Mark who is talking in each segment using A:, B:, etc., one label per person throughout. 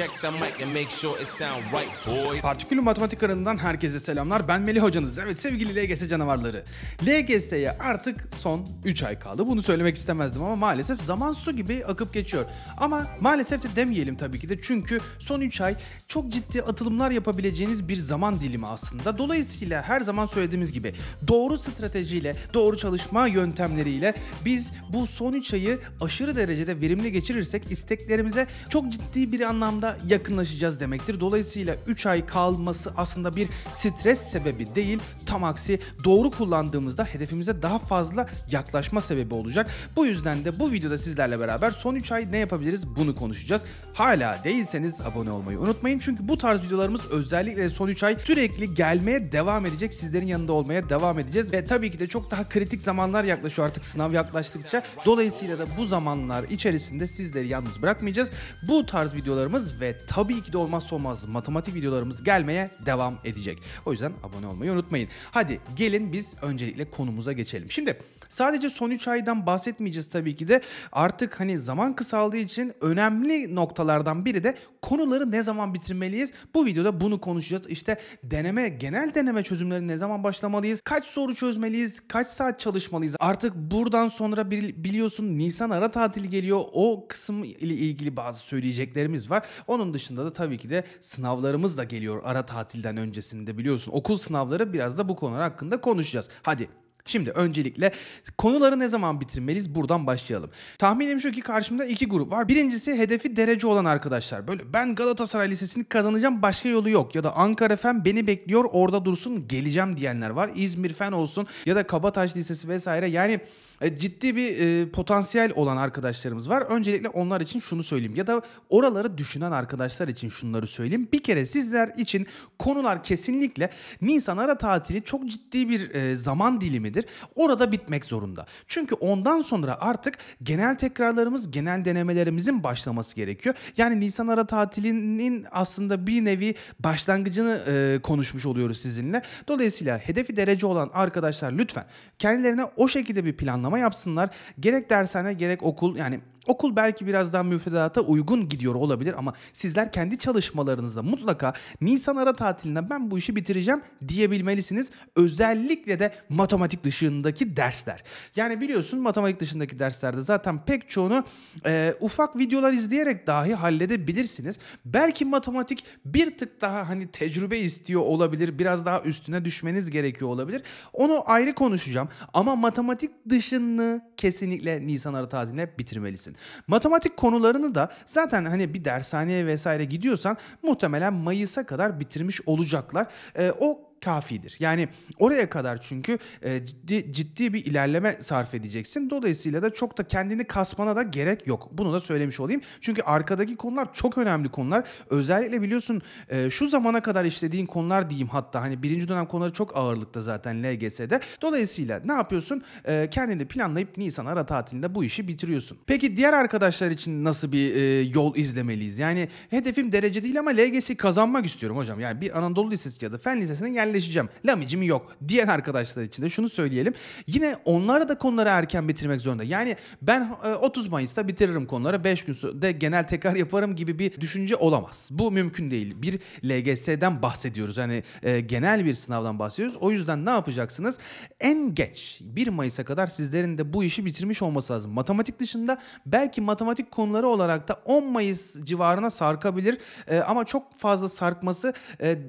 A: Right, Partikülü Matematik Aranından herkese selamlar. Ben Melih hocanız. Evet sevgili LGS canavarları. LGS'ye artık son 3 ay kaldı. Bunu söylemek istemezdim ama maalesef zaman su gibi akıp geçiyor. Ama maalesef de demeyelim tabii ki de çünkü son 3 ay çok ciddi atılımlar yapabileceğiniz bir zaman dilimi aslında. Dolayısıyla her zaman söylediğimiz gibi doğru stratejiyle, doğru çalışma yöntemleriyle biz bu son 3 ayı aşırı derecede verimli geçirirsek isteklerimize çok ciddi bir anlamda zamana yakınlaşacağız demektir. Dolayısıyla 3 ay kalması aslında bir stres sebebi değil. Tam aksi doğru kullandığımızda hedefimize daha fazla yaklaşma sebebi olacak. Bu yüzden de bu videoda sizlerle beraber son 3 ay ne yapabiliriz bunu konuşacağız. Hala değilseniz abone olmayı unutmayın. Çünkü bu tarz videolarımız özellikle son 3 ay sürekli gelmeye devam edecek. Sizlerin yanında olmaya devam edeceğiz. Ve tabii ki de çok daha kritik zamanlar yaklaşıyor artık sınav yaklaştıkça. Dolayısıyla da bu zamanlar içerisinde sizleri yalnız bırakmayacağız. Bu tarz videolarımız ve tabii ki de olmazsa olmaz matematik videolarımız gelmeye devam edecek. O yüzden abone olmayı unutmayın. Hadi gelin biz öncelikle konumuza geçelim. Şimdi Sadece son 3 aydan bahsetmeyeceğiz tabii ki de. Artık hani zaman kısaldığı için önemli noktalardan biri de konuları ne zaman bitirmeliyiz? Bu videoda bunu konuşacağız. İşte deneme, genel deneme çözümleri ne zaman başlamalıyız? Kaç soru çözmeliyiz? Kaç saat çalışmalıyız? Artık buradan sonra biliyorsun Nisan ara tatili geliyor. O kısım ile ilgili bazı söyleyeceklerimiz var. Onun dışında da tabii ki de sınavlarımız da geliyor ara tatilden öncesinde biliyorsun. Okul sınavları biraz da bu konular hakkında konuşacağız. Hadi Şimdi öncelikle konuları ne zaman bitirmeliyiz buradan başlayalım. Tahminim şu ki karşımda iki grup var. Birincisi hedefi derece olan arkadaşlar. Böyle ben Galatasaray Lisesi'ni kazanacağım başka yolu yok. Ya da Ankara Fen beni bekliyor orada dursun geleceğim diyenler var. İzmir Fen olsun ya da Kabataş Lisesi vesaire. Yani e, ciddi bir e, potansiyel olan arkadaşlarımız var. Öncelikle onlar için şunu söyleyeyim ya da oraları düşünen arkadaşlar için şunları söyleyeyim. Bir kere sizler için konular kesinlikle Nisan ara tatili çok ciddi bir e, zaman dilimidir. Orada bitmek zorunda. Çünkü ondan sonra artık genel tekrarlarımız, genel denemelerimizin başlaması gerekiyor. Yani Nisan ara tatilinin aslında bir nevi başlangıcını e, konuşmuş oluyoruz sizinle. Dolayısıyla hedefi derece olan arkadaşlar lütfen kendilerine o şekilde bir planlama planlama yapsınlar. Gerek dershane gerek okul yani Okul belki birazdan daha müfredata uygun gidiyor olabilir ama sizler kendi çalışmalarınızda mutlaka Nisan ara tatilinden ben bu işi bitireceğim diyebilmelisiniz. Özellikle de matematik dışındaki dersler. Yani biliyorsun matematik dışındaki derslerde zaten pek çoğunu e, ufak videolar izleyerek dahi halledebilirsiniz. Belki matematik bir tık daha hani tecrübe istiyor olabilir. Biraz daha üstüne düşmeniz gerekiyor olabilir. Onu ayrı konuşacağım ama matematik dışını kesinlikle Nisan ara tatiline bitirmelisin. Matematik konularını da zaten hani bir dershaneye vesaire gidiyorsan muhtemelen Mayıs'a kadar bitirmiş olacaklar. E, o kafidir. Yani oraya kadar çünkü e, ciddi ciddi bir ilerleme sarf edeceksin. Dolayısıyla da çok da kendini kasmana da gerek yok. Bunu da söylemiş olayım. Çünkü arkadaki konular çok önemli konular. Özellikle biliyorsun e, şu zamana kadar işlediğin konular diyeyim hatta hani birinci dönem konuları çok ağırlıkta zaten LGS'de. Dolayısıyla ne yapıyorsun? E, kendini planlayıp Nisan ara tatilinde bu işi bitiriyorsun. Peki diğer arkadaşlar için nasıl bir e, yol izlemeliyiz? Yani hedefim derece değil ama LGS'i kazanmak istiyorum hocam. Yani bir Anadolu Lisesi ya da Fen Lisesi'nin yer yerleşeceğim. Lamicim yok diyen arkadaşlar için de şunu söyleyelim. Yine onlara da konuları erken bitirmek zorunda. Yani ben 30 e, Mayıs'ta bitiririm konuları 5 günde genel tekrar yaparım gibi bir düşünce olamaz. Bu mümkün değil. Bir LGS'den bahsediyoruz. Yani e, genel bir sınavdan bahsediyoruz. O yüzden ne yapacaksınız? En geç 1 Mayıs'a kadar sizlerin de bu işi bitirmiş olması lazım. Matematik dışında belki matematik konuları olarak da 10 Mayıs civarına sarkabilir. E, ama çok fazla sarkması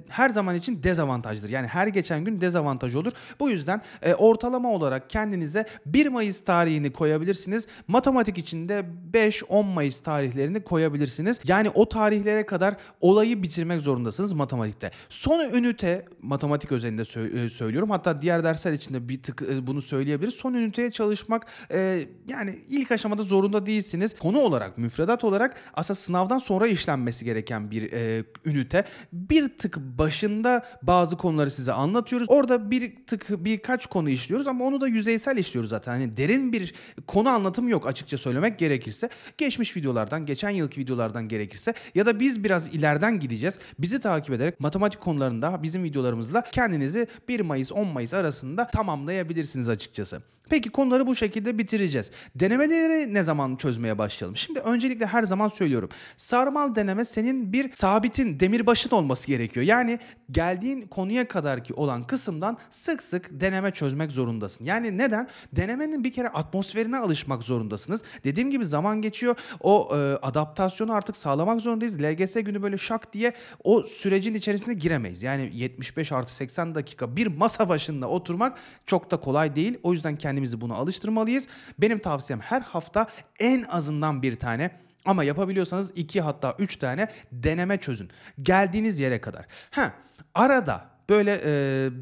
A: her zaman için dezavantajlı olacaktır. Yani her geçen gün dezavantaj olur. Bu yüzden e, ortalama olarak kendinize 1 Mayıs tarihini koyabilirsiniz. Matematik içinde 5-10 Mayıs tarihlerini koyabilirsiniz. Yani o tarihlere kadar olayı bitirmek zorundasınız matematikte. Son ünite matematik özelinde sö- e, söylüyorum. Hatta diğer dersler içinde bir tık e, bunu söyleyebiliriz. Son üniteye çalışmak e, yani ilk aşamada zorunda değilsiniz. Konu olarak, müfredat olarak aslında sınavdan sonra işlenmesi gereken bir e, ünite. Bir tık başında bazı konu konuları size anlatıyoruz. Orada bir tık birkaç konu işliyoruz ama onu da yüzeysel işliyoruz zaten. Hani derin bir konu anlatımı yok açıkça söylemek gerekirse. Geçmiş videolardan, geçen yılki videolardan gerekirse ya da biz biraz ileriden gideceğiz. Bizi takip ederek matematik konularında bizim videolarımızla kendinizi 1 Mayıs 10 Mayıs arasında tamamlayabilirsiniz açıkçası. Peki konuları bu şekilde bitireceğiz. Denemeleri ne zaman çözmeye başlayalım? Şimdi öncelikle her zaman söylüyorum. Sarmal deneme senin bir sabitin, demirbaşın olması gerekiyor. Yani geldiğin konuya kadarki olan kısımdan sık sık deneme çözmek zorundasın. Yani neden? Denemenin bir kere atmosferine alışmak zorundasınız. Dediğim gibi zaman geçiyor. O e, adaptasyonu artık sağlamak zorundayız. LGS günü böyle şak diye o sürecin içerisine giremeyiz. Yani 75 artı 80 dakika bir masa başında oturmak çok da kolay değil. O yüzden kendimizi buna alıştırmalıyız. Benim tavsiyem her hafta en azından bir tane ama yapabiliyorsanız iki hatta üç tane deneme çözün. Geldiğiniz yere kadar. Ha arada böyle e,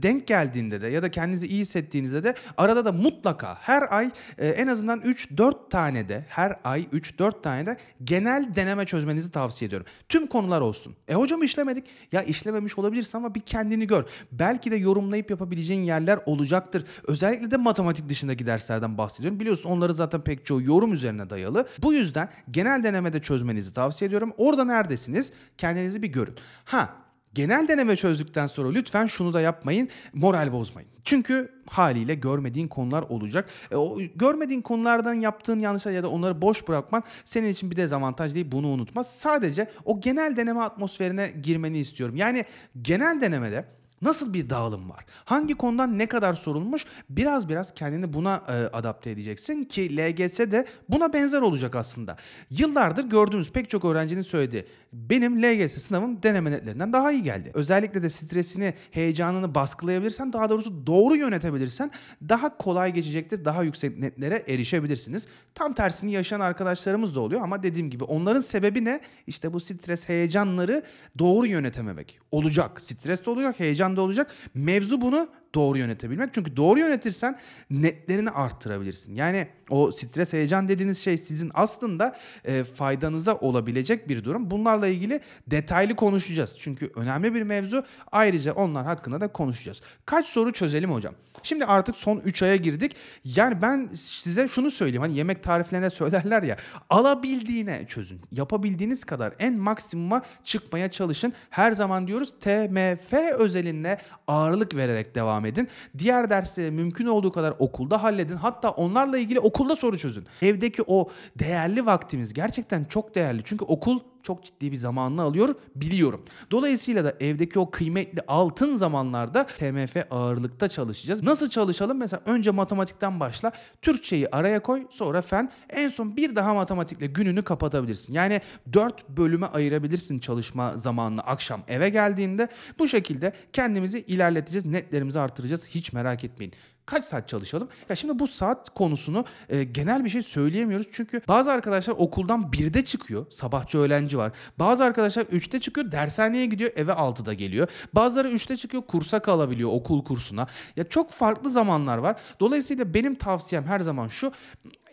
A: denk geldiğinde de ya da kendinizi iyi hissettiğinizde de arada da mutlaka her ay e, en azından 3-4 tane de her ay 3-4 tane de genel deneme çözmenizi tavsiye ediyorum. Tüm konular olsun. E hocam işlemedik. Ya işlememiş olabilirsin ama bir kendini gör. Belki de yorumlayıp yapabileceğin yerler olacaktır. Özellikle de matematik dışındaki derslerden bahsediyorum. Biliyorsun onları zaten pek çoğu yorum üzerine dayalı. Bu yüzden genel denemede çözmenizi tavsiye ediyorum. Orada neredesiniz? Kendinizi bir görün. Ha Genel deneme çözdükten sonra lütfen şunu da yapmayın. Moral bozmayın. Çünkü haliyle görmediğin konular olacak. E, o görmediğin konulardan yaptığın yanlışlar ya da onları boş bırakman senin için bir dezavantaj değil. Bunu unutma. Sadece o genel deneme atmosferine girmeni istiyorum. Yani genel denemede Nasıl bir dağılım var? Hangi konudan ne kadar sorulmuş? Biraz biraz kendini buna e, adapte edeceksin ki LGS de buna benzer olacak aslında. Yıllardır gördüğünüz pek çok öğrencinin söyledi benim LGS sınavım deneme netlerinden daha iyi geldi. Özellikle de stresini, heyecanını baskılayabilirsen daha doğrusu doğru yönetebilirsen daha kolay geçecektir. Daha yüksek netlere erişebilirsiniz. Tam tersini yaşayan arkadaşlarımız da oluyor ama dediğim gibi onların sebebi ne? İşte bu stres, heyecanları doğru yönetememek. Olacak. Stres de olacak, heyecan gündemde olacak. Mevzu bunu doğru yönetebilmek. Çünkü doğru yönetirsen netlerini arttırabilirsin. Yani o stres heyecan dediğiniz şey sizin aslında e, faydanıza olabilecek bir durum. Bunlarla ilgili detaylı konuşacağız. Çünkü önemli bir mevzu. Ayrıca onlar hakkında da konuşacağız. Kaç soru çözelim hocam? Şimdi artık son 3 aya girdik. Yani ben size şunu söyleyeyim. Hani yemek tariflerine söylerler ya. Alabildiğine çözün. Yapabildiğiniz kadar en maksimuma çıkmaya çalışın. Her zaman diyoruz TMF özeline ağırlık vererek devam edin. Diğer dersleri mümkün olduğu kadar okulda halledin. Hatta onlarla ilgili okulda soru çözün. Evdeki o değerli vaktimiz gerçekten çok değerli. Çünkü okul çok ciddi bir zamanını alıyor biliyorum. Dolayısıyla da evdeki o kıymetli altın zamanlarda TMF ağırlıkta çalışacağız. Nasıl çalışalım? Mesela önce matematikten başla. Türkçeyi araya koy sonra fen. En son bir daha matematikle gününü kapatabilirsin. Yani 4 bölüme ayırabilirsin çalışma zamanını akşam eve geldiğinde. Bu şekilde kendimizi ilerleteceğiz. Netlerimizi artıracağız. Hiç merak etmeyin. Kaç saat çalışalım? Ya şimdi bu saat konusunu e, genel bir şey söyleyemiyoruz. Çünkü bazı arkadaşlar okuldan birde çıkıyor. Sabahçı öğlenci var. Bazı arkadaşlar üçte çıkıyor. Dershaneye gidiyor. Eve altıda geliyor. Bazıları üçte çıkıyor. Kursa kalabiliyor okul kursuna. Ya çok farklı zamanlar var. Dolayısıyla benim tavsiyem her zaman şu.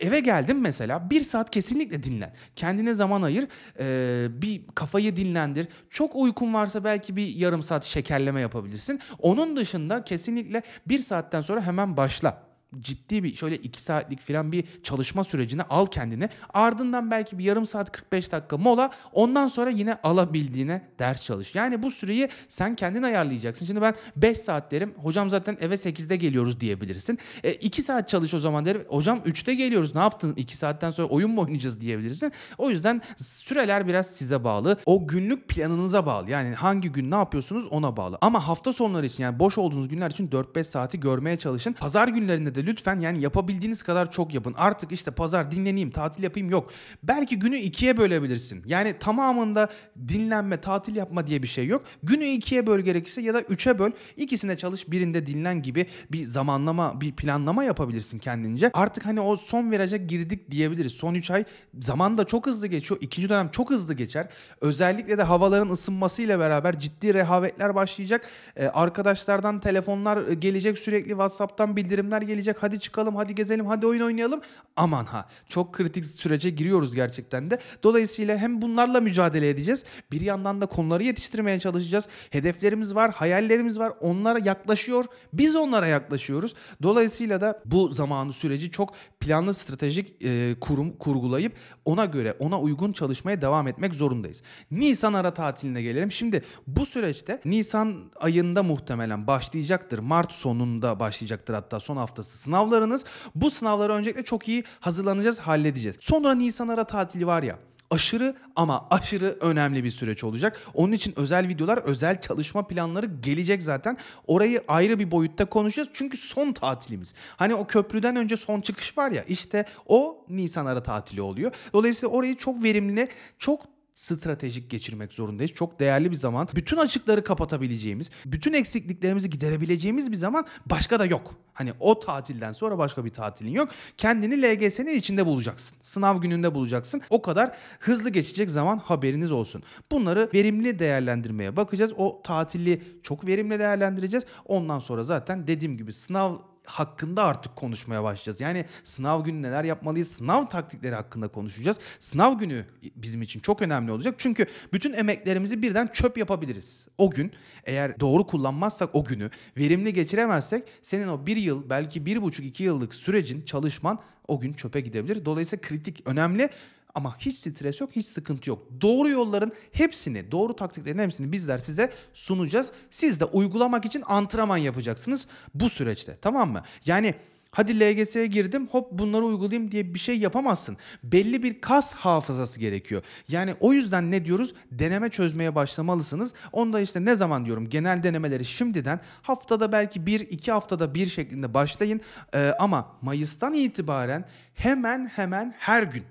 A: Eve geldim mesela bir saat kesinlikle dinlen. Kendine zaman ayır. E, bir kafayı dinlendir. Çok uykun varsa belki bir yarım saat şekerleme yapabilirsin. Onun dışında kesinlikle bir saatten sonra hemen başla ciddi bir şöyle iki saatlik falan bir çalışma sürecine al kendini. Ardından belki bir yarım saat 45 dakika mola. Ondan sonra yine alabildiğine ders çalış. Yani bu süreyi sen kendin ayarlayacaksın. Şimdi ben 5 saat derim. Hocam zaten eve 8'de geliyoruz diyebilirsin. 2 e, saat çalış o zaman derim. Hocam 3'te geliyoruz. Ne yaptın? 2 saatten sonra oyun mu oynayacağız diyebilirsin. O yüzden süreler biraz size bağlı. O günlük planınıza bağlı. Yani hangi gün ne yapıyorsunuz ona bağlı. Ama hafta sonları için yani boş olduğunuz günler için 4-5 saati görmeye çalışın. Pazar günlerinde de de lütfen yani yapabildiğiniz kadar çok yapın. Artık işte pazar dinleneyim, tatil yapayım yok. Belki günü ikiye bölebilirsin. Yani tamamında dinlenme, tatil yapma diye bir şey yok. Günü ikiye böl gerekirse ya da üçe böl. İkisine çalış, birinde dinlen gibi bir zamanlama, bir planlama yapabilirsin kendince. Artık hani o son viraja girdik diyebiliriz. Son 3 ay zaman da çok hızlı geçiyor. İkinci dönem çok hızlı geçer. Özellikle de havaların ısınmasıyla beraber ciddi rehavetler başlayacak. Ee, arkadaşlardan telefonlar e, gelecek sürekli WhatsApp'tan bildirimler gelecek gelecek hadi çıkalım hadi gezelim hadi oyun oynayalım aman ha çok kritik sürece giriyoruz gerçekten de. Dolayısıyla hem bunlarla mücadele edeceğiz bir yandan da konuları yetiştirmeye çalışacağız. Hedeflerimiz var hayallerimiz var onlara yaklaşıyor biz onlara yaklaşıyoruz. Dolayısıyla da bu zamanı süreci çok planlı stratejik e, kurum kurgulayıp ona göre ona uygun çalışmaya devam etmek zorundayız. Nisan ara tatiline gelelim. Şimdi bu süreçte Nisan ayında muhtemelen başlayacaktır. Mart sonunda başlayacaktır hatta son haftası sınavlarınız. Bu sınavları öncelikle çok iyi hazırlanacağız, halledeceğiz. Sonra Nisan ara tatili var ya aşırı ama aşırı önemli bir süreç olacak. Onun için özel videolar, özel çalışma planları gelecek zaten. Orayı ayrı bir boyutta konuşacağız. Çünkü son tatilimiz. Hani o köprüden önce son çıkış var ya işte o Nisan ara tatili oluyor. Dolayısıyla orayı çok verimli, çok stratejik geçirmek zorundayız. Çok değerli bir zaman. Bütün açıkları kapatabileceğimiz, bütün eksikliklerimizi giderebileceğimiz bir zaman başka da yok. Hani o tatilden sonra başka bir tatilin yok. Kendini LGS'nin içinde bulacaksın. Sınav gününde bulacaksın. O kadar hızlı geçecek zaman haberiniz olsun. Bunları verimli değerlendirmeye bakacağız. O tatili çok verimli değerlendireceğiz. Ondan sonra zaten dediğim gibi sınav hakkında artık konuşmaya başlayacağız. Yani sınav günü neler yapmalıyız, sınav taktikleri hakkında konuşacağız. Sınav günü bizim için çok önemli olacak. Çünkü bütün emeklerimizi birden çöp yapabiliriz. O gün eğer doğru kullanmazsak o günü verimli geçiremezsek senin o bir yıl belki bir buçuk iki yıllık sürecin çalışman o gün çöpe gidebilir. Dolayısıyla kritik önemli ama hiç stres yok, hiç sıkıntı yok. Doğru yolların hepsini, doğru taktiklerin hepsini bizler size sunacağız. Siz de uygulamak için antrenman yapacaksınız bu süreçte. Tamam mı? Yani Hadi LGS'ye girdim hop bunları uygulayayım diye bir şey yapamazsın. Belli bir kas hafızası gerekiyor. Yani o yüzden ne diyoruz? Deneme çözmeye başlamalısınız. Onda işte ne zaman diyorum genel denemeleri şimdiden haftada belki bir iki haftada bir şeklinde başlayın. Ee, ama Mayıs'tan itibaren hemen hemen her gün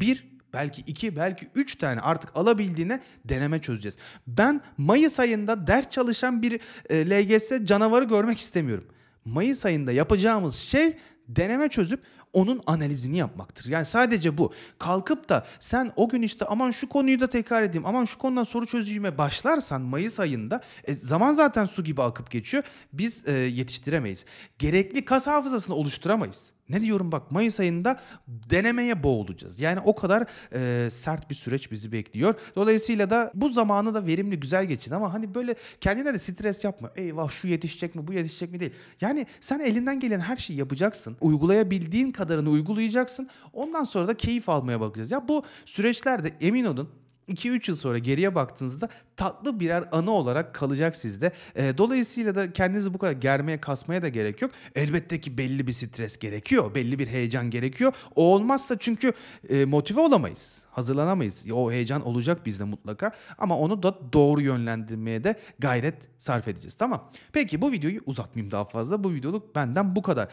A: bir belki iki belki üç tane artık alabildiğine deneme çözeceğiz. Ben Mayıs ayında ders çalışan bir e, LGS canavarı görmek istemiyorum. Mayıs ayında yapacağımız şey deneme çözüp onun analizini yapmaktır. Yani sadece bu. Kalkıp da sen o gün işte aman şu konuyu da tekrar edeyim, aman şu konudan soru çözücüme başlarsan Mayıs ayında e, zaman zaten su gibi akıp geçiyor. Biz e, yetiştiremeyiz. Gerekli kas hafızasını oluşturamayız. Ne diyorum bak Mayıs ayında denemeye boğulacağız. Yani o kadar e, sert bir süreç bizi bekliyor. Dolayısıyla da bu zamanı da verimli güzel geçin ama hani böyle kendine de stres yapma. Eyvah şu yetişecek mi bu yetişecek mi değil. Yani sen elinden gelen her şeyi yapacaksın. Uygulayabildiğin kadar kadarını uygulayacaksın. Ondan sonra da keyif almaya bakacağız. Ya bu süreçlerde emin olun 2-3 yıl sonra geriye baktığınızda tatlı birer anı olarak kalacak sizde. E, dolayısıyla da kendinizi bu kadar germeye kasmaya da gerek yok. Elbette ki belli bir stres gerekiyor. Belli bir heyecan gerekiyor. O olmazsa çünkü e, motive olamayız. Hazırlanamayız. O heyecan olacak bizde mutlaka. Ama onu da doğru yönlendirmeye de gayret sarf edeceğiz. Tamam. Peki bu videoyu uzatmayayım daha fazla. Bu videoluk benden bu kadar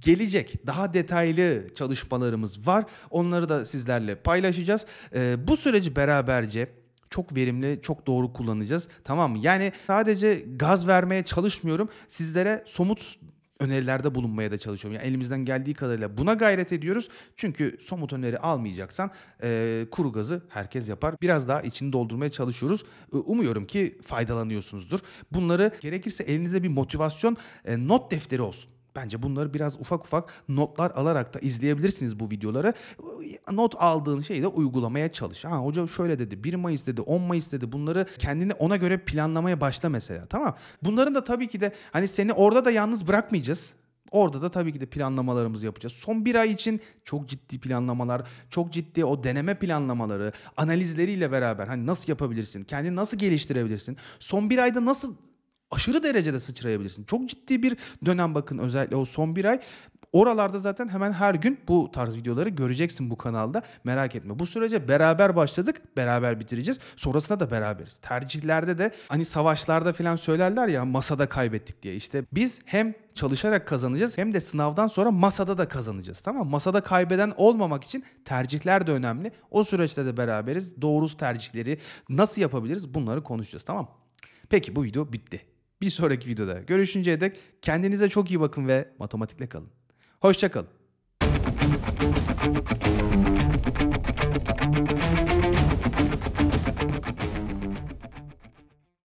A: gelecek daha detaylı çalışmalarımız var. Onları da sizlerle paylaşacağız. E, bu süreci beraberce çok verimli, çok doğru kullanacağız. Tamam mı? Yani sadece gaz vermeye çalışmıyorum. Sizlere somut önerilerde bulunmaya da çalışıyorum. Yani elimizden geldiği kadarıyla buna gayret ediyoruz. Çünkü somut öneri almayacaksan e, kuru gazı herkes yapar. Biraz daha içini doldurmaya çalışıyoruz. E, umuyorum ki faydalanıyorsunuzdur. Bunları gerekirse elinizde bir motivasyon e, not defteri olsun. Bence bunları biraz ufak ufak notlar alarak da izleyebilirsiniz bu videoları. Not aldığın şeyi de uygulamaya çalış. Ha hoca şöyle dedi, 1 Mayıs dedi, 10 Mayıs dedi. Bunları kendini ona göre planlamaya başla mesela tamam Bunların da tabii ki de hani seni orada da yalnız bırakmayacağız. Orada da tabii ki de planlamalarımızı yapacağız. Son bir ay için çok ciddi planlamalar, çok ciddi o deneme planlamaları, analizleriyle beraber hani nasıl yapabilirsin, kendini nasıl geliştirebilirsin, son bir ayda nasıl aşırı derecede sıçrayabilirsin. Çok ciddi bir dönem bakın özellikle o son bir ay. Oralarda zaten hemen her gün bu tarz videoları göreceksin bu kanalda. Merak etme. Bu sürece beraber başladık, beraber bitireceğiz. Sonrasında da beraberiz. Tercihlerde de hani savaşlarda falan söylerler ya masada kaybettik diye. İşte biz hem çalışarak kazanacağız hem de sınavdan sonra masada da kazanacağız. Tamam Masada kaybeden olmamak için tercihler de önemli. O süreçte de beraberiz. Doğru tercihleri nasıl yapabiliriz bunları konuşacağız. Tamam Peki bu video bitti. Bir sonraki videoda görüşünceye dek kendinize çok iyi bakın ve matematikle kalın. Hoşçakalın.